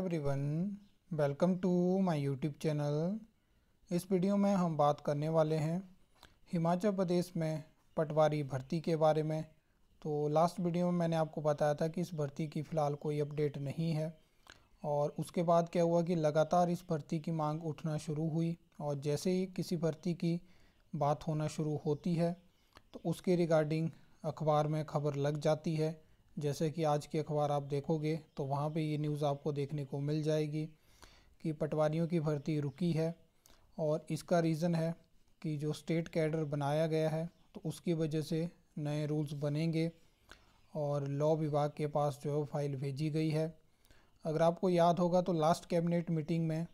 everyone welcome to my YouTube channel इस video में हम बात करने वाले हैं हिमाचल प्रदेश में पटवारी भर्ती के बारे में तो लास्ट वीडियो में मैंने आपको बताया था कि इस भर्ती की फ़िलहाल कोई अपडेट नहीं है और उसके बाद क्या हुआ कि लगातार इस भर्ती की मांग उठना शुरू हुई और जैसे ही किसी भर्ती की बात होना शुरू होती है तो उसके रिगार्डिंग अखबार में खबर लग जाती है जैसे कि आज के अखबार आप देखोगे तो वहाँ पे ये न्यूज़ आपको देखने को मिल जाएगी कि पटवारियों की भर्ती रुकी है और इसका रीज़न है कि जो स्टेट कैडर बनाया गया है तो उसकी वजह से नए रूल्स बनेंगे और लॉ विभाग के पास जो है फाइल भेजी गई है अगर आपको याद होगा तो लास्ट कैबिनेट मीटिंग में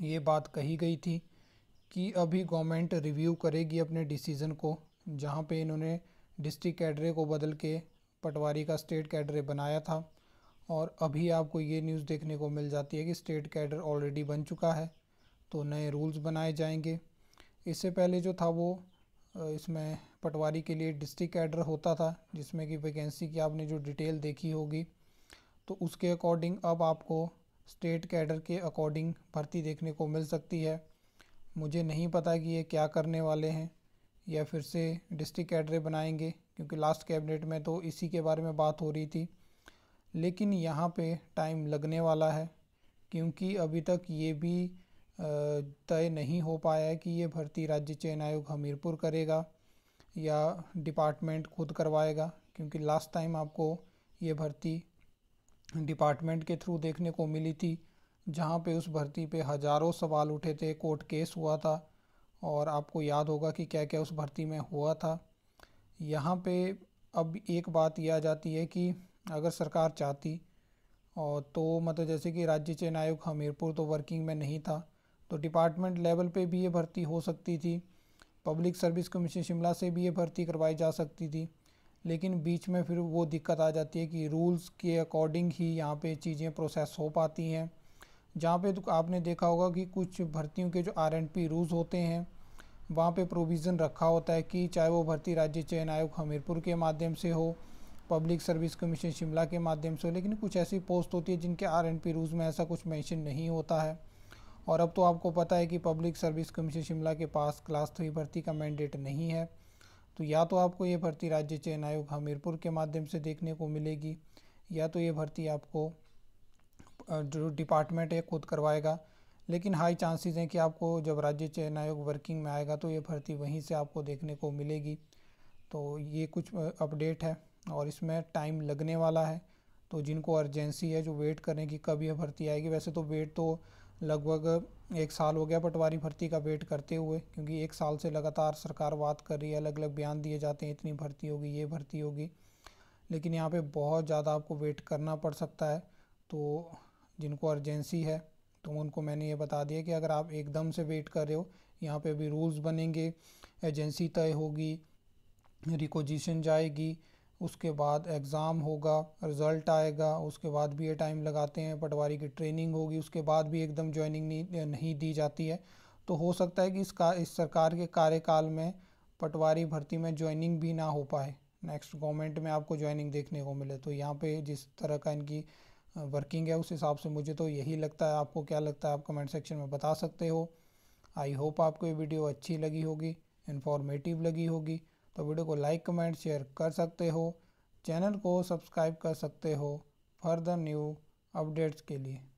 ये बात कही गई थी कि अभी गवर्नमेंट रिव्यू करेगी अपने डिसीज़न को जहाँ पे इन्होंने डिस्ट्रिक्ट कैडरे को बदल के पटवारी का स्टेट कैडर बनाया था और अभी आपको ये न्यूज़ देखने को मिल जाती है कि स्टेट कैडर ऑलरेडी बन चुका है तो नए रूल्स बनाए जाएंगे इससे पहले जो था वो इसमें पटवारी के लिए डिस्ट्रिक्ट कैडर होता था जिसमें कि वैकेंसी की आपने जो डिटेल देखी होगी तो उसके अकॉर्डिंग अब आपको स्टेट कैडर के अकॉर्डिंग भर्ती देखने को मिल सकती है मुझे नहीं पता कि ये क्या करने वाले हैं या फिर से डिस्ट्रिक्ट कैडरे बनाएंगे क्योंकि लास्ट कैबिनेट में तो इसी के बारे में बात हो रही थी लेकिन यहाँ पे टाइम लगने वाला है क्योंकि अभी तक ये भी तय नहीं हो पाया है कि ये भर्ती राज्य चयन आयोग हमीरपुर करेगा या डिपार्टमेंट खुद करवाएगा क्योंकि लास्ट टाइम आपको ये भर्ती डिपार्टमेंट के थ्रू देखने को मिली थी जहाँ पे उस भर्ती पे हज़ारों सवाल उठे थे कोर्ट केस हुआ था और आपको याद होगा कि क्या क्या उस भर्ती में हुआ था यहाँ पे अब एक बात यह आ जाती है कि अगर सरकार चाहती और तो मतलब जैसे कि राज्य चयन आयोग हमीरपुर तो वर्किंग में नहीं था तो डिपार्टमेंट लेवल पे भी ये भर्ती हो सकती थी पब्लिक सर्विस कमीशन शिमला से भी ये भर्ती करवाई जा सकती थी लेकिन बीच में फिर वो दिक्कत आ जाती है कि रूल्स के अकॉर्डिंग ही यहाँ पे चीज़ें प्रोसेस हो पाती हैं जहाँ पे तो आपने देखा होगा कि कुछ भर्तियों के जो आर एंड पी रूल्स होते हैं वहाँ पे प्रोविज़न रखा होता है कि चाहे वो भर्ती राज्य चयन आयोग हमीरपुर के माध्यम से हो पब्लिक सर्विस कमीशन शिमला के माध्यम से हो लेकिन कुछ ऐसी पोस्ट होती है जिनके आर एंड पी रूल्स में ऐसा कुछ मेंशन नहीं होता है और अब तो आपको पता है कि पब्लिक सर्विस कमीशन शिमला के पास क्लास थ्री भर्ती का मैंडेट नहीं है तो या तो आपको ये भर्ती राज्य चयन आयोग हमीरपुर के माध्यम से देखने को मिलेगी या तो ये भर्ती आपको जो डिपार्टमेंट है खुद करवाएगा लेकिन हाई चांसेस हैं कि आपको जब राज्य चयन आयोग वर्किंग में आएगा तो ये भर्ती वहीं से आपको देखने को मिलेगी तो ये कुछ अपडेट है और इसमें टाइम लगने वाला है तो जिनको अर्जेंसी है जो वेट करें कि कब यह भर्ती आएगी वैसे तो वेट तो लगभग एक साल हो गया पटवारी भर्ती का वेट करते हुए क्योंकि एक साल से लगातार सरकार बात कर रही है अलग अलग बयान दिए जाते हैं इतनी भर्ती होगी ये भर्ती होगी लेकिन यहाँ पे बहुत ज़्यादा आपको वेट करना पड़ सकता है तो जिनको अर्जेंसी है तो उनको मैंने ये बता दिया कि अगर आप एकदम से वेट कर रहे हो यहाँ पे भी रूल्स बनेंगे एजेंसी तय होगी रिकोजिशन जाएगी उसके बाद एग्ज़ाम होगा रिज़ल्ट आएगा उसके बाद भी ये टाइम लगाते हैं पटवारी की ट्रेनिंग होगी उसके बाद भी एकदम ज्वाइनिंग नहीं नहीं दी जाती है तो हो सकता है कि इस का इस सरकार के कार्यकाल में पटवारी भर्ती में ज्वाइनिंग भी ना हो पाए नेक्स्ट गवर्नमेंट में आपको ज्वाइनिंग देखने को मिले तो यहाँ पे जिस तरह का इनकी वर्किंग है उस हिसाब से मुझे तो यही लगता है आपको क्या लगता है आप कमेंट सेक्शन में बता सकते हो आई होप आपको ये वीडियो अच्छी लगी होगी इन्फॉर्मेटिव लगी होगी तो वीडियो को लाइक कमेंट शेयर कर सकते हो चैनल को सब्सक्राइब कर सकते हो फर्दर न्यू अपडेट्स के लिए